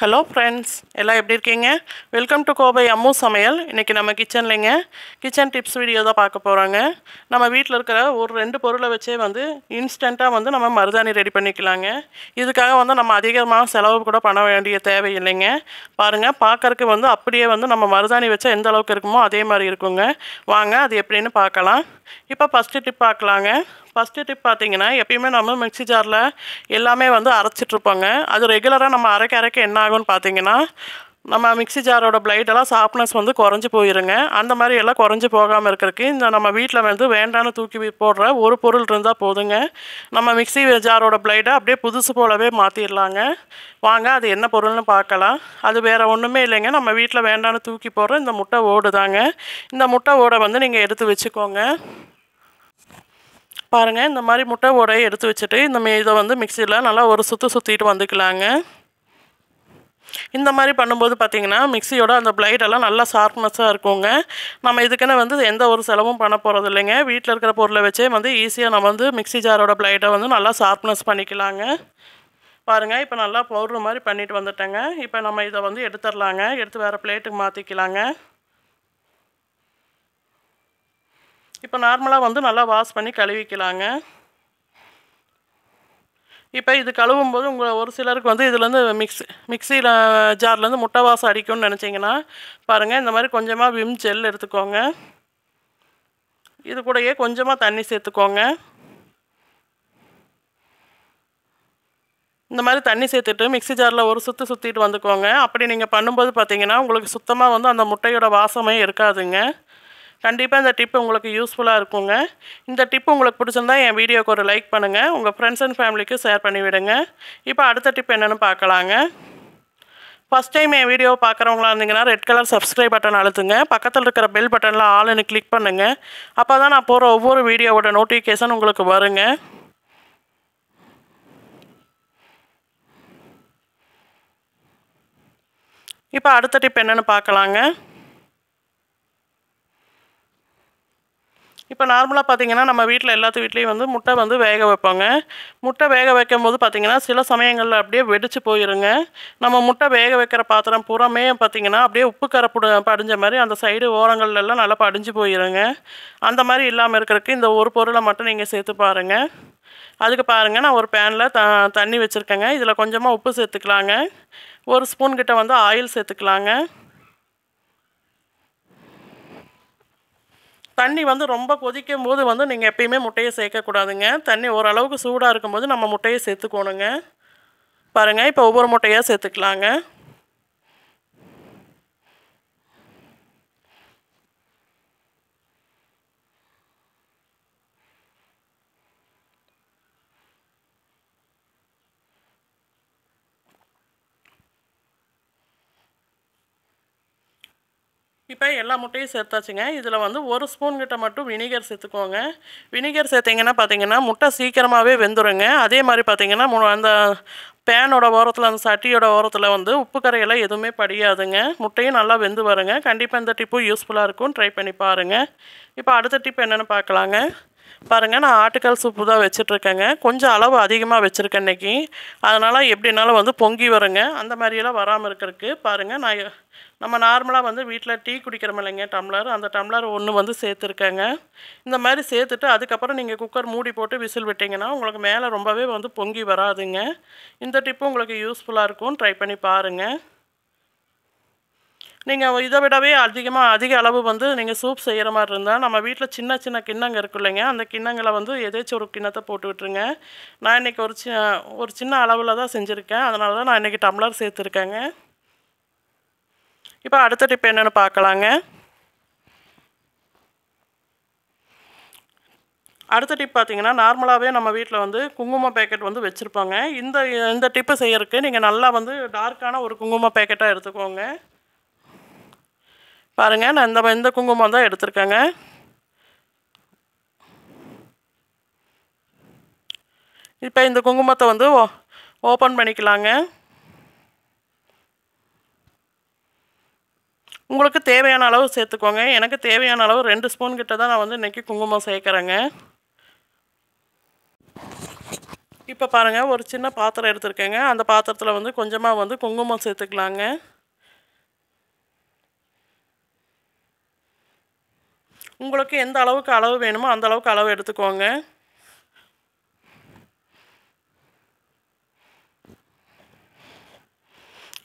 hello friends எல்லாம் எப்படி இருக்கீங்க வெல்கம் டு கோபை அம்மு சமையல் இன்றைக்கி நம்ம கிச்சன்லேங்க கிச்சன் டிப்ஸ் வீடியோ தான் பார்க்க போகிறாங்க நம்ம வீட்டில் இருக்கிற ஒரு ரெண்டு பொருளை வச்சே வந்து இன்ஸ்டண்ட்டாக வந்து நம்ம மருதாணி ரெடி பண்ணிக்கலாங்க இதுக்காக வந்து நம்ம அதிகமாக செலவு கூட பண்ண வேண்டிய தேவை இல்லைங்க பாருங்கள் பார்க்கறக்கு வந்து அப்படியே வந்து நம்ம மருதாணி வச்சா எந்த அளவுக்கு இருக்குமோ அதே மாதிரி இருக்குங்க வாங்க அது எப்படின்னு பார்க்கலாம் இப்போ ஃபஸ்ட்டு டிப் பார்க்கலாங்க ஃபஸ்ட்டு டிப் பார்த்தீங்கன்னா எப்பயுமே நம்ம மிக்சி ஜாரில் எல்லாமே வந்து அரைச்சிட்ருப்போங்க அது ரெகுலராக நம்ம அரைக்க அரைக்க என்ன ஆகும்னு பார்த்தீங்கன்னா நம்ம மிக்சி ஜாரோட பிளைடெல்லாம் சாஃப்ட்னஸ் வந்து குறைஞ்சி போயிருங்க அந்த மாதிரி எல்லாம் குறைஞ்சி போகாமல் இருக்கிறதுக்கு இந்த நம்ம வீட்டில் வந்து வேண்டான தூக்கி போடுற ஒரு பொருள் இருந்தால் போதுங்க நம்ம மிக்சி ஜாரோட பிளைடை அப்படியே புதுசு போலவே மாற்றிடலாங்க வாங்க அது என்ன பொருள்னு பார்க்கலாம் அது வேறு ஒன்றுமே இல்லைங்க நம்ம வீட்டில் வேண்டான தூக்கி போடுற இந்த முட்டை ஓடு தாங்க இந்த முட்டை ஓடை வந்து நீங்கள் எடுத்து வச்சுக்கோங்க பாருங்கள் இந்த மாதிரி முட்டை உடைய எடுத்து வச்சுட்டு இந்த இதை வந்து மிக்சியில் நல்லா ஒரு சுற்று சுற்றிட்டு வந்துக்கலாங்க இந்த மாதிரி பண்ணும்போது பார்த்திங்கன்னா மிக்சியோட அந்த பிளைடெல்லாம் நல்லா ஷார்ப்னஸ்ஸாக இருக்குங்க நம்ம இதுக்குன்னு வந்து எந்த ஒரு செலவும் பண்ண போகிறது இல்லைங்க வீட்டில் இருக்கிற பொருளை வச்சே வந்து ஈஸியாக நம்ம வந்து மிக்சி ஜாரோட பிளைட்டை வந்து நல்லா ஷார்ப்னஸ் பண்ணிக்கலாங்க பாருங்கள் இப்போ நல்லா போடுற மாதிரி பண்ணிட்டு வந்துட்டேங்க இப்போ நம்ம இதை வந்து எடுத்துடலாங்க எடுத்து வேறு பிளேட்டுக்கு மாற்றிக்கலாங்க இப்போ நார்மலாக வந்து நல்லா வாஷ் பண்ணி கழுவிக்கலாங்க இப்போ இது கழுவும் போது உங்கள் ஒரு சிலருக்கு வந்து இதுலேருந்து மிக்ஸ் மிக்சியில் ஜார்லேருந்து முட்டை வாசம் அடிக்கும்னு நினச்சிங்கன்னா பாருங்கள் இந்த மாதிரி கொஞ்சமாக விம் ஜெல் எடுத்துக்கோங்க இது கூடயே கொஞ்சமாக தண்ணி சேர்த்துக்கோங்க இந்த மாதிரி தண்ணி சேர்த்துட்டு மிக்சி ஜாரில் ஒரு சுற்று சுற்றிட்டு வந்துக்கோங்க அப்படி நீங்கள் பண்ணும்போது பார்த்தீங்கன்னா உங்களுக்கு சுத்தமாக வந்து அந்த முட்டையோட வாசமே இருக்காதுங்க கண்டிப்பாக இந்த டிப் உங்களுக்கு யூஸ்ஃபுல்லாக இருக்குங்க இந்த டிப் உங்களுக்கு பிடிச்சிருந்தா என் வீடியோக்கு ஒரு லைக் பண்ணுங்கள் உங்கள் ஃப்ரெண்ட்ஸ் அண்ட் ஃபேமிலிக்கு ஷேர் பண்ணி விடுங்க இப்போ அடுத்த டிப் என்னென்னு பார்க்கலாங்க ஃபஸ்ட் டைம் என் வீடியோ பார்க்குறவங்களா இருந்தீங்கன்னா ரெட் கலர் சப்ஸ்கிரைப் பட்டன் அழுத்துங்க பக்கத்தில் இருக்கிற பெல் பட்டனில் ஆளுன்னு கிளிக் பண்ணுங்கள் அப்போ தான் நான் போகிற ஒவ்வொரு வீடியோவோட நோட்டிஃபிகேஷன் உங்களுக்கு வருங்க இப்போ அடுத்த டிப் என்னென்னு பார்க்கலாங்க இப்போ நார்மலாக பார்த்தீங்கன்னா நம்ம வீட்டில் எல்லாத்து வீட்லேயும் வந்து முட்டை வந்து வேக வைப்பாங்க முட்டை வேக வைக்கும் போது பார்த்திங்கன்னா சில சமயங்களில் அப்படியே வெடிச்சு போயிருங்க நம்ம முட்டை வேக வைக்கிற பாத்திரம் புறமே பார்த்திங்கன்னா அப்படியே உப்பு கரப்புடு படிஞ்ச மாதிரி அந்த சைடு ஓரங்கள்லாம் நல்லா படிஞ்சு போயிருங்க அந்த மாதிரி இல்லாமல் இருக்கிறதுக்கு இந்த ஒரு பொருளை மட்டும் நீங்கள் சேர்த்து பாருங்கள் அதுக்கு பாருங்கள் நான் ஒரு பேனில் த தண்ணி வச்சுருக்கேங்க இதில் கொஞ்சமாக உப்பு சேர்த்துக்கலாங்க ஒரு ஸ்பூன் வந்து ஆயில் சேர்த்துக்கலாங்க தண்ணி வந்து ரொம்ப கொதிக்கும் போது வந்து நீங்கள் எப்பயுமே முட்டையை சேர்க்கக்கூடாதுங்க தண்ணி ஓரளவுக்கு சூடாக இருக்கும்போது நம்ம முட்டையை சேர்த்துக்கோணுங்க பாருங்கள் இப்போ ஒவ்வொரு முட்டையாக சேர்த்துக்கலாங்க இப்போ எல்லா முட்டையும் சேர்த்தாச்சுங்க இதில் வந்து ஒரு ஸ்பூன் கிட்ட மட்டும் வினிகர் சேர்த்துக்கோங்க வினிகர் சேர்த்திங்கன்னா பார்த்தீங்கன்னா முட்டை சீக்கிரமாகவே வெந்துடுங்க அதே மாதிரி பார்த்திங்கன்னா அந்த பேனோட ஓரத்தில் அந்த சட்டியோட ஓரத்தில் வந்து உப்பு கரையெல்லாம் எதுவுமே படியாதுங்க முட்டையும் நல்லா வெந்து வருங்க கண்டிப்பாக இந்த டிப்பும் யூஸ்ஃபுல்லாக இருக்கும் ட்ரை பண்ணி பாருங்கள் இப்போ அடுத்த டிப் என்னென்னு பார்க்கலாங்க பாருங்கள் நான் ஆட்டுக்கால் சூப்பு தான் வச்சிட்ருக்கேங்க கொஞ்சம் அளவு அதிகமாக வச்சுருக்கேன் இன்றைக்கி அதனால் எப்படினாலும் வந்து பொங்கி வருங்க அந்த மாதிரியெல்லாம் வராமல் இருக்கிறதுக்கு பாருங்கள் நான் நம்ம நார்மலாக வந்து வீட்டில் டீ குடிக்கிறோம் இல்லைங்க டம்ளர் அந்த டம்ளர் ஒன்று வந்து சேர்த்துருக்கேங்க இந்த மாதிரி சேர்த்துட்டு அதுக்கப்புறம் நீங்கள் குக்கர் மூடி போட்டு விசில் விட்டிங்கன்னா உங்களுக்கு மேலே ரொம்பவே வந்து பொங்கி வராதுங்க இந்த டிப்பு உங்களுக்கு யூஸ்ஃபுல்லாக இருக்கும் ட்ரை பண்ணி பாருங்கள் நீங்கள் இதை விடவே அதிகமாக அதிக அளவு வந்து நீங்கள் சூப் செய்கிற மாதிரி இருந்தால் நம்ம வீட்டில் சின்ன சின்ன கிண்ணங்க இருக்கு இல்லைங்க அந்த கிண்ணங்களை வந்து எதேச்சும் ஒரு கிண்ணத்தை போட்டு விட்டுருங்க நான் இன்றைக்கி ஒரு சி ஒரு சின்ன அளவில் தான் செஞ்சுருக்கேன் அதனால தான் நான் இன்றைக்கி டம்ளர் சேர்த்துருக்கேங்க இப்போ அடுத்த டிப் என்னென்னு பார்க்கலாங்க அடுத்த டிப் பார்த்தீங்கன்னா நார்மலாகவே நம்ம வீட்டில் வந்து குங்கும பேக்கெட் வந்து வச்சுருப்போங்க இந்த இந்த டிப்பு செய்கிறதுக்கு நீங்கள் நல்லா வந்து டார்க்கான ஒரு குங்கும பேக்கெட்டாக எடுத்துக்கோங்க பாருங்கள் நான் இந்த இந்த குங்குமம் தான் எடுத்திருக்கேங்க இப்போ இந்த குங்குமத்தை வந்து ஓ ஓப்பன் பண்ணிக்கலாங்க உங்களுக்கு தேவையான அளவு சேர்த்துக்கோங்க எனக்கு தேவையான அளவு ரெண்டு ஸ்பூன் கிட்ட தான் நான் வந்து இன்றைக்கி குங்குமம் சேர்க்குறேங்க இப்போ பாருங்கள் ஒரு சின்ன பாத்திரம் எடுத்துருக்கேங்க அந்த பாத்திரத்தில் வந்து கொஞ்சமாக வந்து குங்குமம் சேர்த்துக்கலாங்க உங்களுக்கு எந்த அளவுக்கு அளவு வேணுமோ அந்த அளவுக்கு அளவு எடுத்துக்கோங்க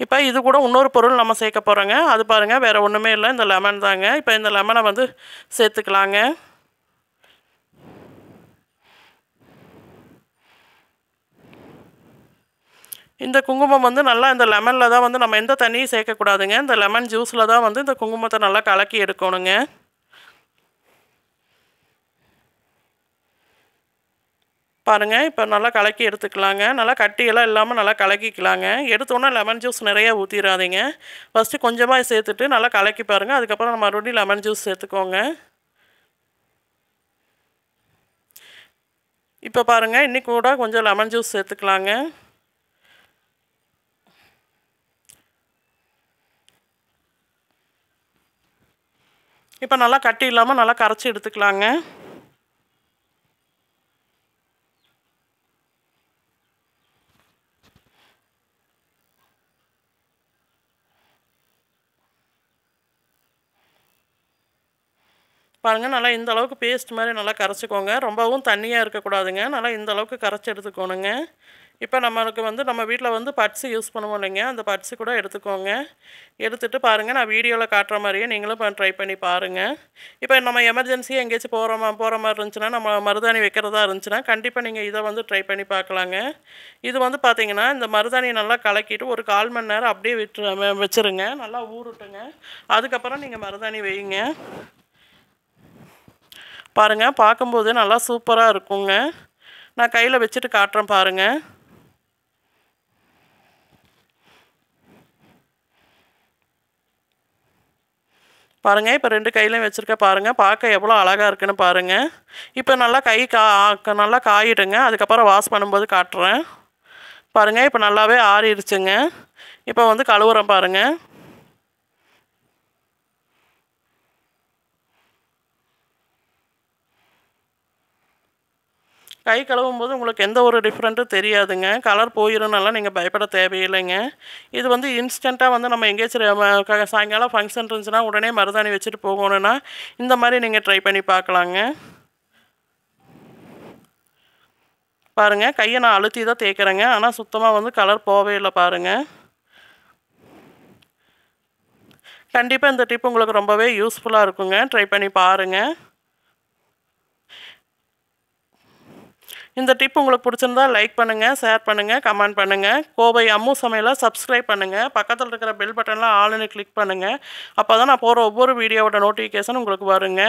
இப்போ இது கூட இன்னொரு பொருள் நம்ம சேர்க்க போகிறோங்க அது பாருங்கள் வேறு ஒன்றுமே இல்லை இந்த லெமன் தாங்க இப்போ இந்த லெமனை வந்து சேர்த்துக்கலாங்க இந்த குங்குமம் வந்து நல்லா இந்த லெமனில் தான் வந்து நம்ம எந்த தண்ணியும் சேர்க்கக்கூடாதுங்க இந்த லெமன் ஜூஸில் தான் வந்து இந்த குங்குமத்தை நல்லா கலக்கி எடுக்கணுங்க பாருங்கள் இப்போ நல்லா கலக்கி எடுத்துக்கலாங்க நல்லா கட்டியெல்லாம் இல்லாமல் நல்லா கலக்கிக்கலாங்க எடுத்தோன்னே லெமன் ஜூஸ் நிறையா ஊற்றிடாதீங்க ஃபஸ்ட்டு கொஞ்சமாக சேர்த்துட்டு நல்லா கலக்கி பாருங்கள் அதுக்கப்புறம் நம்ம மறுபடியும் லெமன் ஜூஸ் சேர்த்துக்கோங்க இப்போ பாருங்கள் இன்றைக்கி கூட கொஞ்சம் லெமன் ஜூஸ் சேர்த்துக்கலாங்க இப்போ நல்லா கட்டி இல்லாமல் நல்லா கரைச்சி எடுத்துக்கலாங்க பாருங்கள் நல்லா இந்த அளவுக்கு பேஸ்ட் மாதிரி நல்லா கரைச்சிக்கோங்க ரொம்பவும் தண்ணியாக இருக்கக்கூடாதுங்க நல்லா இந்த அளவுக்கு கரைச்சி எடுத்துக்கோணுங்க இப்போ நம்மளுக்கு வந்து நம்ம வீட்டில் வந்து பட்ஸு யூஸ் பண்ணுவோம் இல்லைங்க அந்த பட்ஸு கூட எடுத்துக்கோங்க எடுத்துகிட்டு பாருங்கள் நான் வீடியோவில் காட்டுற மாதிரியே நீங்களும் ட்ரை பண்ணி பாருங்கள் இப்போ நம்ம எமர்ஜென்சியாக எங்கேயாச்சும் போகிறோமா போகிற மாதிரி இருந்துச்சுன்னா நம்ம மருதாணி வைக்கிறதா இருந்துச்சுன்னா கண்டிப்பாக நீங்கள் இதை வந்து ட்ரை பண்ணி பார்க்கலாங்க இது வந்து பார்த்திங்கன்னா இந்த மருதாணியை நல்லா கலக்கிட்டு ஒரு கால் மணி நேரம் அப்படியே விட்டு வச்சுருங்க நல்லா ஊருட்டுங்க அதுக்கப்புறம் நீங்கள் மருதாணி வையுங்க பாருங்கள் பார்க்கும்போது நல்லா சூப்பராக இருக்குங்க நான் கையில் வச்சுட்டு காட்டுறேன் பாருங்கள் பாருங்கள் இப்போ ரெண்டு கையிலையும் வச்சுருக்க பாருங்கள் பார்க்க எவ்வளோ அழகாக இருக்குன்னு பாருங்கள் இப்போ நல்லா கை கா நல்லா காயிடுங்க அதுக்கப்புறம் வாஷ் பண்ணும்போது காட்டுறேன் பாருங்கள் இப்போ நல்லாவே ஆறிடுச்சுங்க இப்போ வந்து கழுவுறேன் பாருங்கள் கை கழுவும் போது உங்களுக்கு எந்த ஒரு டிஃப்ரெண்ட்டும் தெரியாதுங்க கலர் போயிடும்னாலாம் நீங்கள் பயப்பட தேவையில்லைங்க இது வந்து இன்ஸ்டண்ட்டாக வந்து நம்ம எங்கேயாச்சும் சாயங்காலம் ஃபங்க்ஷன் இருந்துச்சுன்னா உடனே மருதாணி வச்சுட்டு போகணுன்னா இந்த மாதிரி நீங்கள் ட்ரை பண்ணி பார்க்கலாங்க பாருங்கள் கையை நான் அழுத்தி தான் தேய்க்கிறேங்க ஆனால் சுத்தமாக வந்து கலர் போவே இல்லை பாருங்கள் கண்டிப்பாக இந்த டிப் உங்களுக்கு ரொம்பவே யூஸ்ஃபுல்லாக இருக்குங்க ட்ரை பண்ணி பாருங்கள் இந்த டிப் உங்களுக்கு பிடிச்சிருந்தா லைக் பண்ணுங்கள் ஷேர் பண்ணுங்கள் கமெண்ட் பண்ணுங்கள் கோவை அம்மு சமையலை சப்ஸ்கிரைப் பண்ணுங்கள் பக்கத்தில் இருக்கிற பெல் பட்டனில் ஆளுன்னு கிளிக் பண்ணுங்கள் அப்போ தான் நான் போகிற ஒவ்வொரு வீடியோவோட நோட்டிஃபிகேஷன் உங்களுக்கு வருங்க